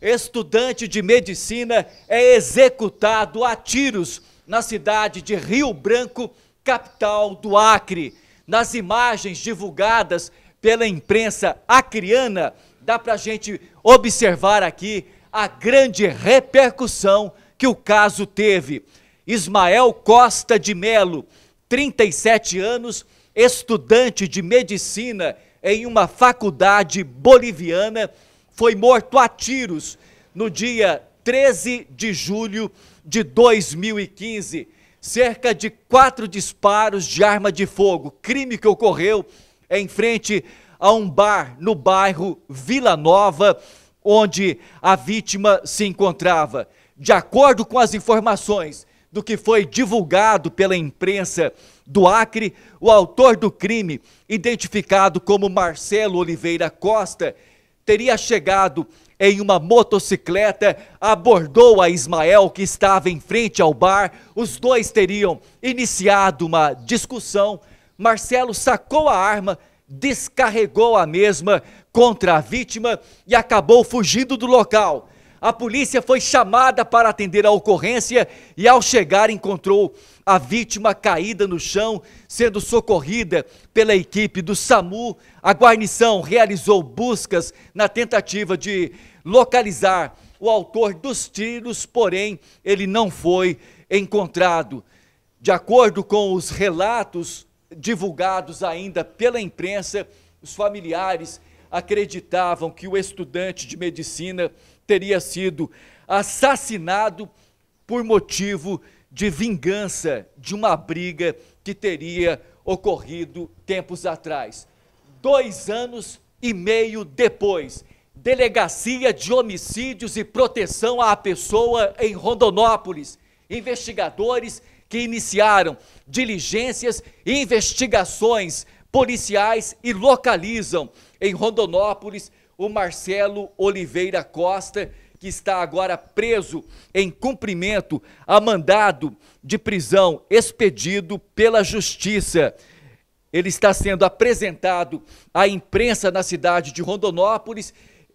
estudante de medicina, é executado a tiros na cidade de Rio Branco, capital do Acre. Nas imagens divulgadas pela imprensa acriana, dá para a gente observar aqui a grande repercussão que o caso teve. Ismael Costa de Melo, 37 anos, estudante de medicina em uma faculdade boliviana, foi morto a tiros no dia 13 de julho de 2015. Cerca de quatro disparos de arma de fogo, crime que ocorreu em frente a um bar no bairro Vila Nova, onde a vítima se encontrava. De acordo com as informações do que foi divulgado pela imprensa do Acre, o autor do crime, identificado como Marcelo Oliveira Costa, teria chegado em uma motocicleta, abordou a Ismael, que estava em frente ao bar. Os dois teriam iniciado uma discussão. Marcelo sacou a arma, descarregou a mesma contra a vítima e acabou fugindo do local. A polícia foi chamada para atender a ocorrência e, ao chegar, encontrou a vítima caída no chão, sendo socorrida pela equipe do SAMU. A guarnição realizou buscas na tentativa de localizar o autor dos tiros, porém, ele não foi encontrado. De acordo com os relatos divulgados ainda pela imprensa, os familiares acreditavam que o estudante de medicina teria sido assassinado por motivo de vingança de uma briga que teria ocorrido tempos atrás. Dois anos e meio depois, Delegacia de Homicídios e Proteção à Pessoa em Rondonópolis, investigadores que iniciaram diligências e investigações policiais e localizam em Rondonópolis o Marcelo Oliveira Costa, que está agora preso em cumprimento a mandado de prisão expedido pela Justiça. Ele está sendo apresentado à imprensa na cidade de Rondonópolis.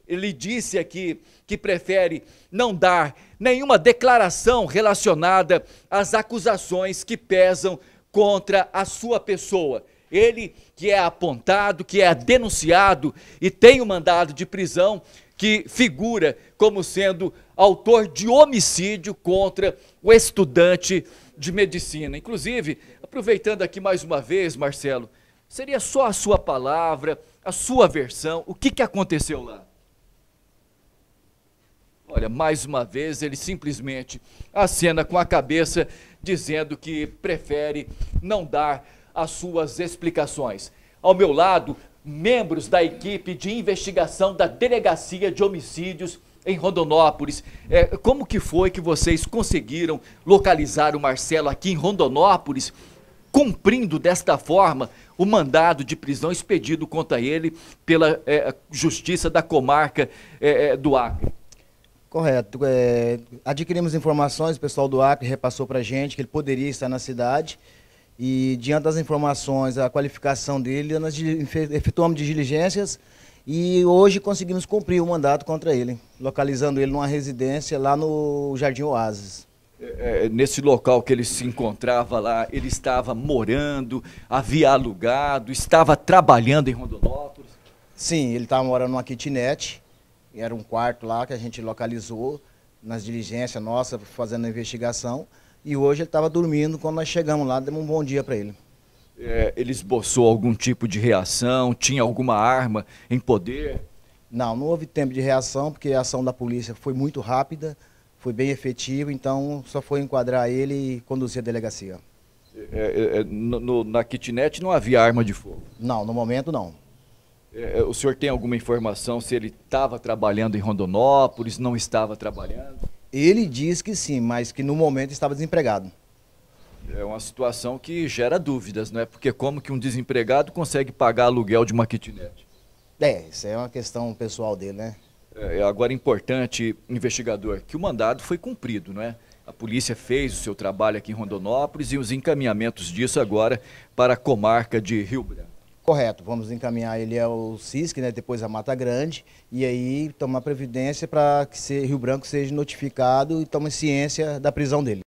Ele disse aqui que prefere não dar nenhuma declaração relacionada às acusações que pesam contra a sua pessoa. Ele que é apontado, que é denunciado e tem o um mandado de prisão, que figura como sendo autor de homicídio contra o estudante de medicina. Inclusive, aproveitando aqui mais uma vez, Marcelo, seria só a sua palavra, a sua versão, o que, que aconteceu lá? Olha, mais uma vez ele simplesmente acena com a cabeça, dizendo que prefere não dar as suas explicações. Ao meu lado, membros da equipe de investigação da Delegacia de Homicídios em Rondonópolis. É, como que foi que vocês conseguiram localizar o Marcelo aqui em Rondonópolis, cumprindo desta forma o mandado de prisão expedido contra ele pela é, Justiça da Comarca é, é do Acre? Correto. É, adquirimos informações, o pessoal do Acre repassou para a gente que ele poderia estar na cidade e, diante das informações, a qualificação dele, nós efetuamos diligências e hoje conseguimos cumprir o mandato contra ele, localizando ele numa residência lá no Jardim Oasis. É, é, nesse local que ele se encontrava lá, ele estava morando, havia alugado, estava trabalhando em Rondonópolis? Sim, ele estava morando numa kitnet, era um quarto lá que a gente localizou nas diligências nossas, fazendo a investigação. E hoje ele estava dormindo, quando nós chegamos lá, demos um bom dia para ele. É, ele esboçou algum tipo de reação? Tinha alguma arma em poder? Não, não houve tempo de reação, porque a ação da polícia foi muito rápida, foi bem efetiva, então só foi enquadrar ele e conduzir a delegacia. É, é, é no, no, na kitnet não havia arma de fogo? Não, no momento não. É, é o senhor tem alguma informação se ele estava trabalhando em Rondonópolis, não estava trabalhando? Ele diz que sim, mas que no momento estava desempregado. É uma situação que gera dúvidas, né? Porque como que um desempregado consegue pagar aluguel de uma kitnet? É, isso é uma questão pessoal dele, né? É, é agora é importante, investigador, que o mandado foi cumprido, não é? A polícia fez o seu trabalho aqui em Rondonópolis e os encaminhamentos disso agora para a comarca de Rio Branco. Correto, vamos encaminhar ele ao CISC, né, depois à Mata Grande, e aí tomar previdência para que Rio Branco seja notificado e tome ciência da prisão dele.